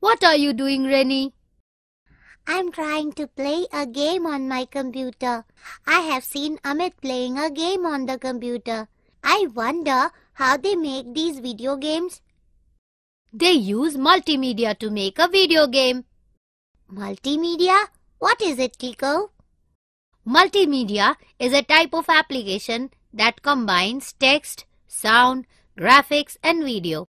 What are you doing, Rennie? I'm trying to play a game on my computer. I have seen Amit playing a game on the computer. I wonder how they make these video games. They use multimedia to make a video game. Multimedia? What is it, Tico? Multimedia is a type of application that combines text, sound, graphics and video.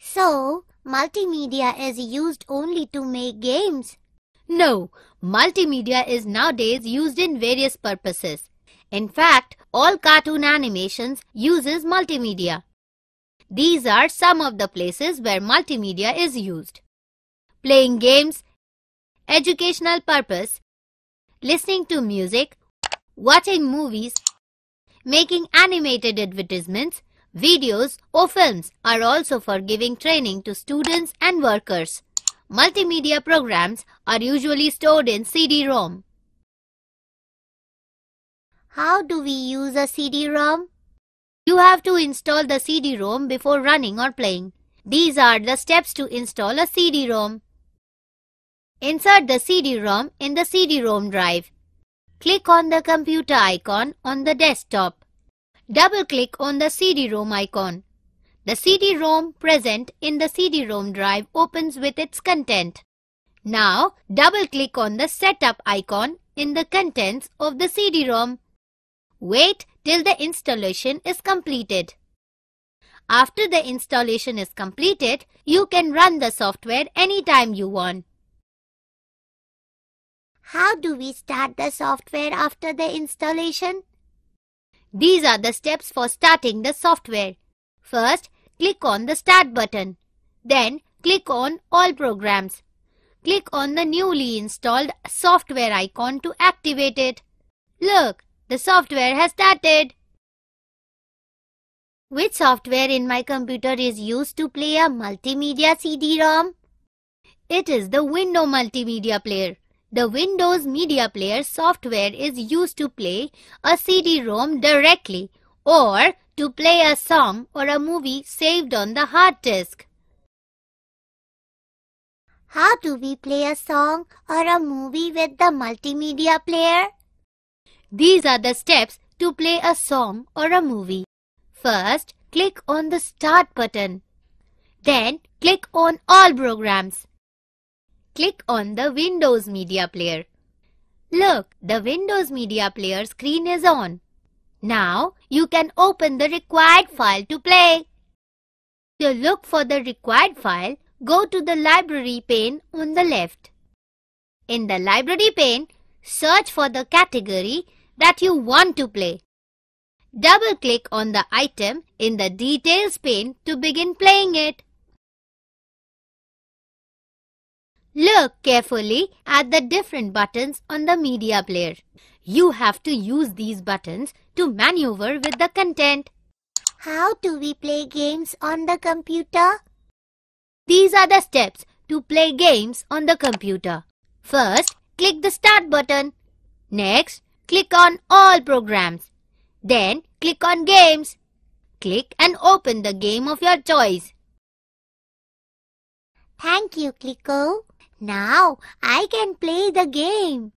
So, multimedia is used only to make games. No, multimedia is nowadays used in various purposes. In fact, all cartoon animations uses multimedia. These are some of the places where multimedia is used. Playing games, educational purpose, listening to music, watching movies, making animated advertisements, Videos or films are also for giving training to students and workers. Multimedia programs are usually stored in CD-ROM. How do we use a CD-ROM? You have to install the CD-ROM before running or playing. These are the steps to install a CD-ROM. Insert the CD-ROM in the CD-ROM drive. Click on the computer icon on the desktop. Double-click on the CD-ROM icon. The CD-ROM present in the CD-ROM drive opens with its content. Now, double-click on the Setup icon in the contents of the CD-ROM. Wait till the installation is completed. After the installation is completed, you can run the software anytime you want. How do we start the software after the installation? These are the steps for starting the software. First, click on the Start button. Then, click on All Programs. Click on the newly installed software icon to activate it. Look, the software has started. Which software in my computer is used to play a multimedia CD-ROM? It is the window multimedia player. The Windows Media Player software is used to play a CD-ROM directly or to play a song or a movie saved on the hard disk. How do we play a song or a movie with the multimedia player? These are the steps to play a song or a movie. First, click on the Start button. Then, click on All Programs. Click on the Windows Media Player. Look, the Windows Media Player screen is on. Now you can open the required file to play. To look for the required file, go to the library pane on the left. In the library pane, search for the category that you want to play. Double click on the item in the details pane to begin playing it. Look carefully at the different buttons on the media player. You have to use these buttons to maneuver with the content. How do we play games on the computer? These are the steps to play games on the computer. First, click the Start button. Next, click on All Programs. Then, click on Games. Click and open the game of your choice. Thank you, Clicko. Now I can play the game.